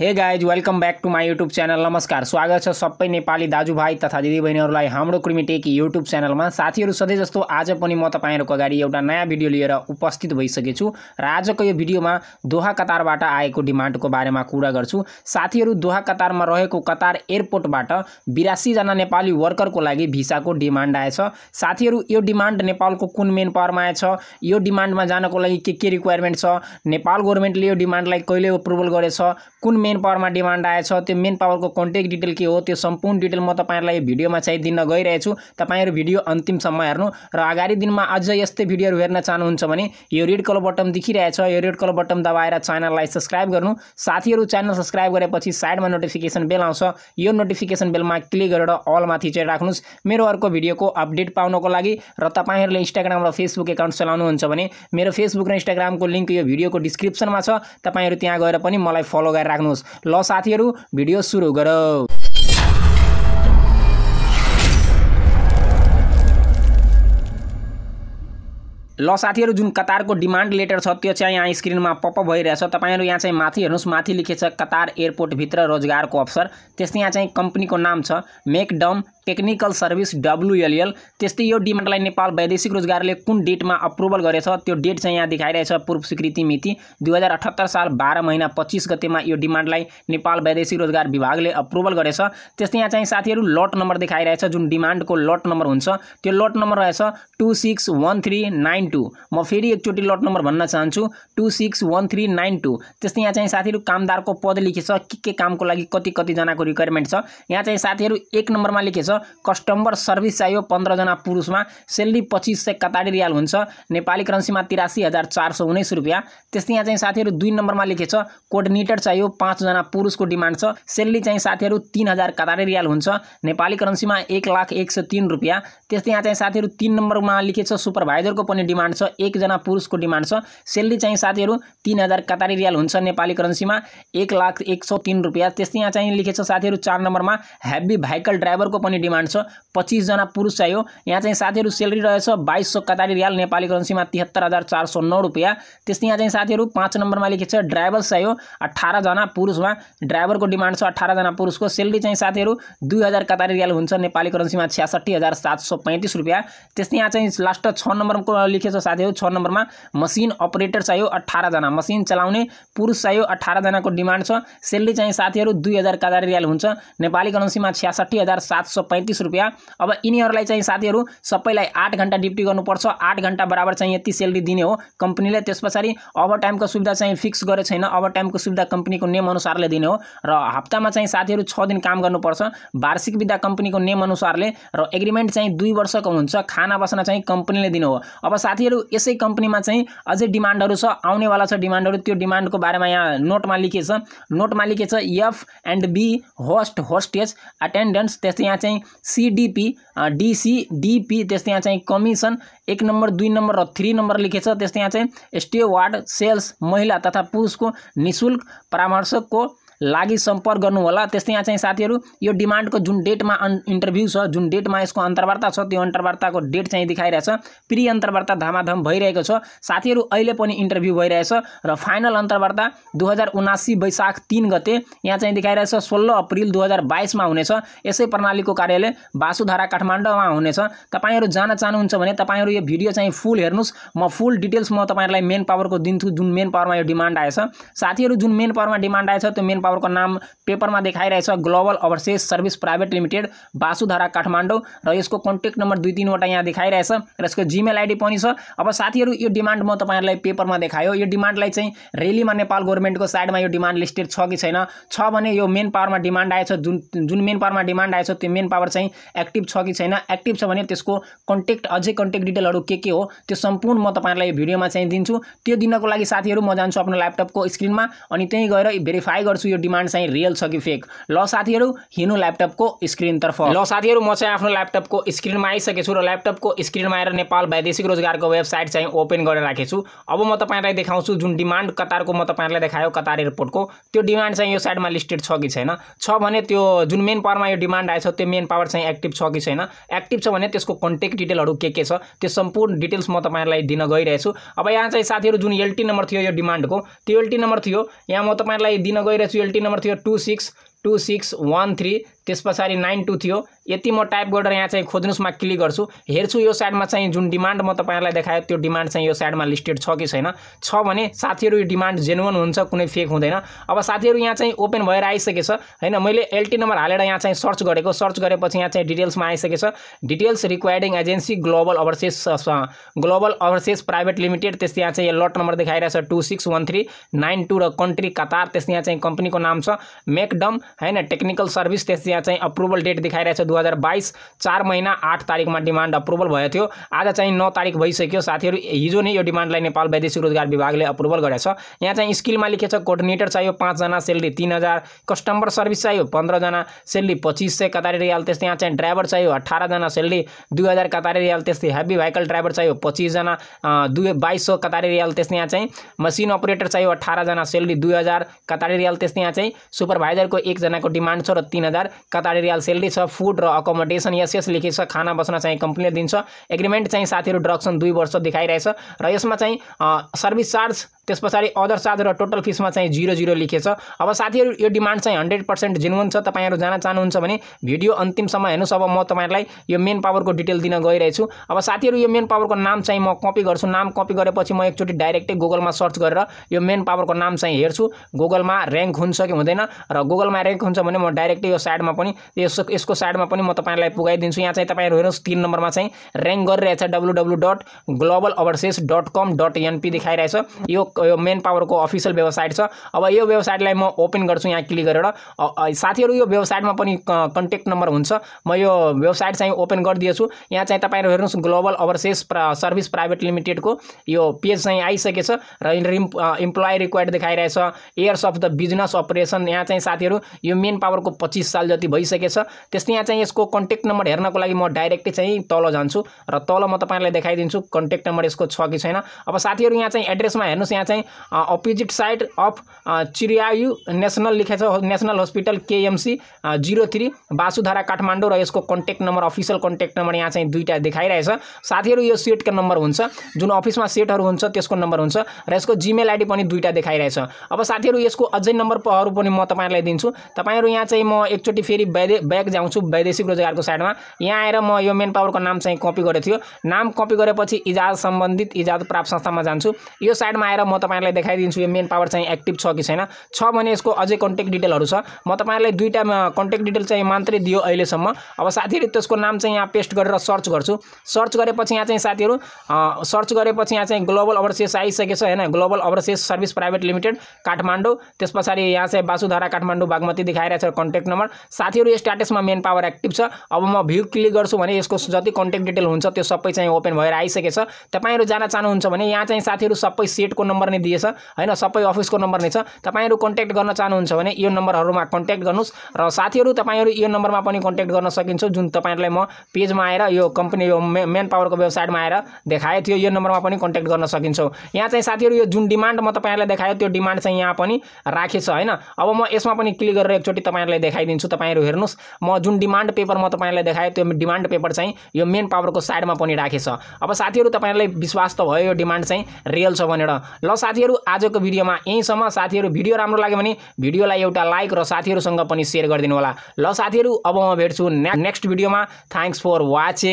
हे guys welcome back to my YouTube channel नमस्कार स्वागत छ सबै नेपाली दाजुभाइ तथा दिदीबहिनीहरूलाई हाम्रो कृमिटेक युट्युब च्यानलमा साथीहरू सधैँ जस्तो आज पनि म तपाईँहरूको अगाडि एउटा नयाँ भिडियो लिएर उपस्थित भइसकेछु र आजको यो भिडियोमा दोहा कतारबाट आएको डिमान्डको बारेमा कुरा गर्छु साथीहरू दोहा कतारमा रहेको कतार एयरपोर्टबाट बिरासीजना नेपाली वर्करको लागि भिसाको डिमान्ड आएछ साथीहरू यो डिमान्ड नेपालको कुन मेन पावरमा आएछ यो डिमान्डमा जानको लागि के के रिक्वायरमेन्ट छ नेपाल गभर्मेन्टले यो डिमान्डलाई कहिले अप्रुभल गरेछ कुन मेन मेन पावरमा डिमान्ड आएछ त्यो मेन पावरको कन्ट्याक्ट डिटेल के हो त्यो सम्पूर्ण डिटेल म तपाईँहरूलाई यो भिडियोमा चाहिँ दिन गइरहेछु तपाईँहरू भिडियो अन्तिमसम्म हेर्नु र आगामी दिनमा अझ यस्तै भिडियोहरू हेर्न चाहनुहुन्छ भने यो रेड कलर बटन देखिरहेछ यो रेड कलर बटन दबाएर च्यानललाई सब्सक्राइब गर्नु साथीहरू च्यानल सब्सक्राइब गरेपछि साइडमा नोटिफिकेसन बेल आउँछ यो नोटिफिकेसन बेलमा क्लिक गरेर अलमाथि चाहिँ राख्नुहोस् मेरो अर्को भिडियोको अपडेट पाउनको लागि र तपाईँहरूले इन्स्टाग्राम र फेसबुक एकाउन्ट चलाउनुहुन्छ भने मेरो फेसबुक र इन्स्टाग्रामको लिङ्क यो भिडियोको डिस्क्रिप्सनमा छ तपाईँहरू त्यहाँ गएर पनि मलाई फलो गरेर राख्नुहोस् ल साथीहरू भिडियो सुरु गरौँ ल साथीहरू जुन कतारको डिमान्ड लेटर छ त्यो चाहिँ यहाँ स्क्रिनमा पपअप भइरहेछ तपाईँहरू यहाँ चाहिँ माथि हेर्नुहोस् माथि लेखेछ कतार एयरपोर्टभित्र रोजगारको अवसर त्यस्तै यहाँ चाहिँ कम्पनीको नाम छ मेकडम टेक्निकल सर्भिस डब्लुएलएल त्यस्तै यो डिमान्डलाई नेपाल वैदेशिक रोजगारले कुन डेटमा अप्रुभल गरेछ त्यो डेट चाहिँ यहाँ देखाइरहेछ पूर्व स्वीकृति मिति दुई साल बाह्र महिना पच्चिस गतेमा यो डिमान्डलाई नेपाल वैदेशिक रोजगार विभागले अप्रुभल गरेछ त्यस्तै यहाँ चाहिँ साथीहरू लट नम्बर देखाइरहेछ जुन डिमान्डको लट नम्बर हुन्छ त्यो लट नम्बर रहेछ two six one three nine two म फेरि एकचोटि लट नम्बर भन्न चाहन्छु two six one three nine two त्यस्तै यहाँ चाहिँ साथीहरू कामदारको पद लेखेछ के के कामको लागि कति कतिजनाको रिक्वायरमेन्ट छ यहाँ चाहिँ साथीहरू एक नम्बरमा लेखेछ कस्टमर सर्भिस चाहियो पन्ध्रजना पुरुषमा सेलरी पच्चिस सय कतारी रियाल हुन्छ नेपाली करेन्सीमा तिरासी हजार चार सौ उन्नाइस रुपियाँ त्यस्तै यहाँ चाहिँ साथीहरू दुई नम्बरमा लेखेछ कोर्डिनेटर चाहियो पाँचजना पुरुषको डिमान्ड छ सेलरी चाहिँ साथीहरू तिन हजार कतारी रियाल हुन्छ नेपाली करेन्सीमा एक लाख एक सय तिन रुपियाँ त्यस्तै यहाँ चाहिँ साथीहरू तिन नम्बरमा लेखेछ सुपरभाइजरको पनि डिमाड एकजना पुरुष को छ सैलरी चाहिए साथी तीन हजार कतारी रियल होी नेपाली में एक लाख एक सौ तीन रुपया त्यस्तै यहाँ चाहिए लिखे साथी चार नंबर में हेभी भाइकल ड्राइवर को डिमान्ड पच्चीस जना पुरुष चाहिए यहाँ चाहिए साथी सैलरी रहे बाईस सौ कतारी रियाल नेपाली में तिहत्तर हजार चार सौ नौ रुपया त्यस्तै यहाँ में लिखे ड्राइवर चाहिए अठारह जना पुरुष में ड्राइवर को ड्राइभरको अठारह जना पुरुष को सैलरी चाहिए साथी दुई हजार कतारी रियल होी नेपाली करेन्सीमा हजार सात सौ पैंतीस रुपया त्यस्तै यहाँ चाहिए लास्ट छ को लेखिएको छ साथीहरू छ नम्बरमा मसिन अपरेटर चाहियो अठारजना मसिन चलाउने पुरुष चाहियो अठारजनाको डिमान्ड छ सेलरी चाहिँ साथीहरू दुई हजारका दर रियाल हुन्छ नेपाली करेन्सीमा छ्यासठी हजार सात सौ पैँतिस रुपियाँ अब यिनीहरूलाई चाहिँ साथीहरू सबैलाई आठ घन्टा ड्युटी गर्नुपर्छ आठ घन्टा बराबर चाहिँ यति सेलरी दिने हो कम्पनीले त्यस पछाडि ओभर टाइमको सुविधा चाहिँ फिक्स गरेको छैन ओभर टाइमको सुविधा कम्पनीको नियमअनुसारले दिने हो र हप्तामा चाहिँ साथीहरू छ दिन काम गर्नुपर्छ वार्षिक विधा कम्पनीको नियमअनुसारले र एग्रिमेन्ट चाहिँ दुई वर्षको हुन्छ खाना बस्न चाहिँ कम्पनीले दिने हो अब साथीहरू यसै कम्पनीमा चाहिँ अझै डिमान्डहरू छ आउनेवाला छ डिमान्डहरू त्यो डिमान्डको बारेमा यहाँ नोटमा लेखेछ नोटमा लेखेछ F and B host hostess attendance त्यस्तै यहाँ चाहिँ सिडिपी डिसी डिपी त्यस्तै यहाँ चाहिँ कमिसन एक नम्बर दुई नम्बर र थ्री नम्बर लेखेछ त्यस्तै यहाँ चाहिँ स्टे वार्ड सेल्स महिला तथा पुरुषको निशुल्क परामर्शकको लागि सम्पर्क गर्नुहोला त्यस्तै यहाँ चाहिँ साथीहरू यो डिमान्डको जुन डेटमा इन्टरभ्यू छ जुन डेटमा यसको अन्तर्वार्ता छ त्यो अन्तर्वार्ताको डेट चाहिँ देखाइरहेछ प्रि अन्तर्वार्ता धामाधाम भइरहेको छ साथीहरू अहिले पनि इन्टरभ्यू भइरहेछ र फाइनल अन्तर्वार्ता दुई हजार उनासी वैशाख तिन गते यहाँ चाहिँ देखाइरहेछ सोह्र अप्रिल दुई हजार बाइसमा हुनेछ यसै प्रणालीको कार्यालय वासुधारा काठमाडौँमा हुनेछ तपाईँहरू जान चाहनुहुन्छ भने तपाईँहरू यो भिडियो चाहिँ फुल हेर्नुहोस् म फुल डिटेल्स म तपाईँहरूलाई मेन पावरको दिन्छु जुन मेन पावरमा यो डिमान्ड आएछ साथीहरू जुन मेन पावरमा डिमान्ड आएछ त्यो मेन पावर पावरको नाम पेपरमा देखाइरहेछ global overseas service private limited Basundhara Kathmandu र यसको कन्ट्याक्ट नम्बर दुई तिनवटा यहाँ देखाइरहेछ र यसको जीमेल आइडी पनि छ अब साथीहरू यो डिमान्ड म तपाईँहरूलाई पेपरमा देखायो यो डिमान्डलाई चाहिँ रेलीमा नेपाल गभर्मेन्टको साइडमा यो डिमान्ड लिस्टेड छ कि छैन छ भने यो मेन पावरमा डिमान्ड आएछ जुन जुन मेन पावरमा डिमान्ड आएछ त्यो मेन पावर चाहिँ एक्टिभ छ कि छैन एक्टिभ छ भने त्यसको कन्ट्याक्ट अझै कन्ट्याक्ट डिटेलहरू के के हो त्यो सम्पूर्ण म तपाईँहरूलाई यो भिडियोमा चाहिँ दिन्छु त्यो दिनको लागि साथीहरू म जान्छु आफ्नो ल्यापटपको स्क्रिनमा अनि त्यहीँ गएर भेरिफाई गर्छु यो डिमान्ड चाहिँ रियल छ कि फेक ल साथीहरू हिँड्नु ल्यापटपको स्क्रिनतर्फ ल साथीहरू म चाहिँ आफ्नो ल्यापटपको स्क्रिनमा आइसकेको छु र ल्यापटपको स्क्रिनमा आएर नेपाल वैदेशिक रोजगारको वेबसाइट चाहिँ ओपन गरेर राखेको छु अब म तपाईँलाई देखाउँछु जुन डिमान्ड कतारको म तपाईँहरूलाई देखायो कतार एयरपोर्टको त्यो डिमान्ड चाहिँ यो साइडमा लिस्टेड छ कि छैन छ भने त्यो जुन मेन पावरमा यो डिमान्ड आएछ त्यो मेन पावर चाहिँ एक्टिभ छ कि छैन एक्टिभ छ भने त्यसको कन्ट्याक्ट डिटेलहरू के के छ त्यो सम्पूर्ण डिटेल्स म तपाईँहरूलाई दिन गइरहेछु अब यहाँ चाहिँ साथीहरू जुन एलटी नम्बर थियो यो डिमान्डको त्यो एलटी नम्बर थियो यहाँ म तपाईँलाई दिन गइरहेछु penalty number three two six two six one three त्यस पछाडि नाइन टू थियो यति म टाइप गरेर यहाँ चाहिँ खोज्नुहोस् क्लिक गर्छु हेर्छु यो साइडमा चाहिँ जुन डिमान्ड म तपाईँहरूलाई देखाएँ त्यो डिमान्ड चाहिँ यो साइडमा लिस्टेड छ कि छैन छ भने साथीहरू यो डिमान्ड जेन्युन हुन्छ कुनै फेक हुँदैन अब साथीहरू यहाँ चाहिँ ओपन भएर आइसकेछ होइन मैले एलटी नम्बर हालेर यहाँ चाहिँ सर्च गरेको सर्च गरेपछि यहाँ चाहिँ डिटेल्समा आइसकेछ details recruiting agency global overseas global overseas private limited त्यस्तै यहाँ चाहिँ यो लट नम्बर देखाइरहेछ two six one three nine two र कन्ट्री कतार त्यस्तै यहाँ चाहिँ कम्पनीको नाम छ मेकडम होइन टेक्निकल सर्भिस त्यस यहाँ चाहिँ अप्रुभल डेट देखाइरहेछ दुई हजार बाइस चार महिना आठ तारिकमा डिमान्ड अप्रुभल भएको थियो आज चाहिँ नौ तारिक भइसक्यो साथीहरू हिजो नै यो डिमान्डलाई नेपाल वैदेशिक रोजगार विभागले अप्रुभल गरेछ यहाँ चाहिँ स्किलमा लेखेको छ कोर्डिनेटर चाहियो पाँचजना सेलरी तिन हजार कस्टमर सर्भिस चाहियो पन्ध्रजना सेलरी पच्चिस सय कतारी रियाल त्यस्तै यहाँ चाहिँ ड्राइभर चाहियो अठारजना सेलरी दुई हजार कतारी रियाल त्यस्तै हेभी भाइकल ड्राइभर चाहियो पच्चिसजना दुई बाइस सौ कतारी रियाल त्यस्तै यहाँ चाहिँ मसिन अपरेटर चाहियो अठारजना सेलरी दुई हजार कतारी रियाल त्यस्तै यहाँ चाहिँ सुपरभाइजरको एक एकजनाको डिमान्ड छ र तिन हजार कतारी रियाल सेलरी छ फुड र अकोमोडेसन यस यस लेखेको छ खाना बस्न चाहिँ कम्पनीले दिन्छ एग्रिमेन्ट चाहिँ साथीहरू ड्रग्सन दुई वर्ष देखाइरहेछ र यसमा चाहिँ सर्भिस चार्ज त्यस पछाडि अदर चार्ज र टोटल फिसमा चाहिँ जिरो जिरो लेखेछ अब साथीहरू यो डिमान्ड चाहिँ हन्ड्रेड पर्सेन्ट जेन्युन छ तपाईँहरू जान चाहनुहुन्छ भने भिडियो अन्तिमसम्म हेर्नुहोस् अब म तपाईँहरूलाई यो मेन पावरको डिटेल दिन गइरहेछु अब साथीहरू यो मेन पावरको नाम चाहिँ म कपी गर्छु नाम कपी गरेपछि म एकचोटि डाइरेक्टै गुगलमा सर्च गरेर यो मेन पावरको नाम चाहिँ हेर्छु गुगलमा ऱ्याङ्क हुन्छ कि हुँदैन र गुगलमा डाइरेक्ट हुन्छ भने म डाइरेक्ट यो साइडमा पनि यसको साइडमा पनि म तपाईँलाई पुगाइदिन्छु यहाँ चाहिँ तपाईँहरू हेर्नुहोस् तिन नम्बरमा चाहिँ ऱ्याङ्क गरिरहेछ W W dot global overseas dot com dot NP देखाइरहेछ यो यो मेन पावरको अफिसियल वेबसाइट छ अब यो वेबसाइटलाई म ओपन गर्छु यहाँ क्लिक गरेर साथीहरू यो वेबसाइटमा पनि कन्ट्याक्ट नम्बर हुन्छ म यो वेबसाइट चाहिँ ओपन गरिदिएछु यहाँ चाहिँ तपाईँहरू हेर्नुहोस् ग्लोबल ओभरसिज सर्भिस प्राइभेट लिमिटेडको यो पेज चाहिँ आइसकेछ र इम्प्लोइ रिक्वायर्ड देखाइरहेछ years of the business operation यहाँ चाहिँ साथीहरू यो मेन पावरको पच्चिस साल जति भइसकेछ त्यस्तै यहाँ चाहिँ यसको कन्ट्याक्ट नम्बर हेर्नको लागि म डाइरेक्टै चाहिँ तल जान्छु र तल म तपाईँलाई देखाइदिन्छु कन्ट्याक्ट नम्बर यसको छ कि छैन अब साथीहरू यहाँ चाहिँ एड्रेसमा हेर्नुहोस् यहाँ चाहिँ opposite side of Chiraayu national लेखेको छ national hospital KMC zero three Basundhara Kathmandu र यसको contact number official contact number यहाँ चाहिँ दुईवटा देखाइरहेछ साथीहरू यो सेटको नम्बर हुन्छ जुन अफिसमा सेटहरू हुन्छ त्यसको नम्बर हुन्छ र यसको जिमेल आइडी पनि दुईवटा देखाइरहेछ अब साथीहरू यसको अझै नम्बरहरू पनि म तपाईँलाई दिन्छु तपाईँहरू यहाँ चाहिँ म एकचोटि फेरि वैदे ब्याक जाउँछु वैदेशिक रोजगारको साइडमा यहाँ आएर म यो मेन पावरको नाम चाहिँ कपी गरेको थियो नाम कपी गरेपछि इजाज सम्बन्धित इजाज प्राप्त संस्थामा जान्छु यो साइडमा आएर म तपाईँलाई देखाइदिन्छु यो मेन पावर चाहिँ एक्टिभ छ कि छैन छ भने यसको अझै कन्ट्याक्ट डिटेलहरू छ म तपाईँलाई दुईवटा कन्ट्याक्ट डिटेल चाहिँ मात्रै दियो अहिलेसम्म अब साथीहरू त्यसको नाम चाहिँ यहाँ पेस्ट गरेर सर्च गर्छु सर्च गरेपछि यहाँ चाहिँ साथीहरू सर्च गरेपछि यहाँ चाहिँ ग्लोबल ओभरसिज आइसकेको छ होइन global overseas service private limited Kathmandu त्यस पछाडि यहाँ चाहिँ बासुधारा काठमाडौँ बागमती जति देखाइरहेको छ कन्ट्याक्ट नम्बर साथीहरू यो स्ट्याटसमा मेन पावर एक्टिभ छ अब म भ्यू क्लिक गर्छु भने यसको जति कन्ट्याक्ट डिटेल हुन्छ त्यो सबै चाहिँ ओपन भएर आइसकेको छ तपाईँहरू जान चाहनुहुन्छ भने यहाँ चाहिँ साथीहरू सबै सेटको नम्बर नै दिएछ होइन सबै अफिसको नम्बर नै छ तपाईँहरू कन्ट्याक्ट गर्न चाहनुहुन्छ भने यो नम्बरहरूमा कन्ट्याक्ट गर्नुहोस् र साथीहरू तपाईँहरू यो नम्बरमा पनि कन्ट्याक्ट गर्न सकिन्छ जुन तपाईँहरूलाई म पेजमा आएर यो कम्पनी यो मे मेन पावरको वेबसाइटमा आएर देखाएको थियो यो नम्बरमा पनि कन्ट्याक्ट गर्न सकिन्छ यहाँ चाहिँ साथीहरू यो जुन डिमान्ड म तपाईँहरूलाई देखायो त्यो डिमान्ड चाहिँ यहाँ पनि राखेछ होइन अब म यसमा पनि क्लिक गरेर गरेर एकचोटि तपाईँहरूलाई देखाइदिन्छु तपाईँहरू हेर्नुहोस् म जुन डिमान्ड पेपर म तपाईँलाई देखाएँ त्यो डिमान्ड पेपर चाहिँ यो मेन पावरको साइडमा पनि राखेछ अब साथीहरू तपाईँहरूलाई विश्वास त भयो यो डिमान्ड चाहिँ रियल छ भनेर ल साथीहरू आजको भिडियोमा यहीँसम्म साथीहरू भिडियो राम्रो लाग्यो भने भिडियोलाई एउटा लाइक र साथीहरूसँग पनि सेयर गरिदिनु होला ल साथीहरू अब म भेट्छु नेक्स्ट भिडियोमा थ्याङ्क्स फर वाचिङ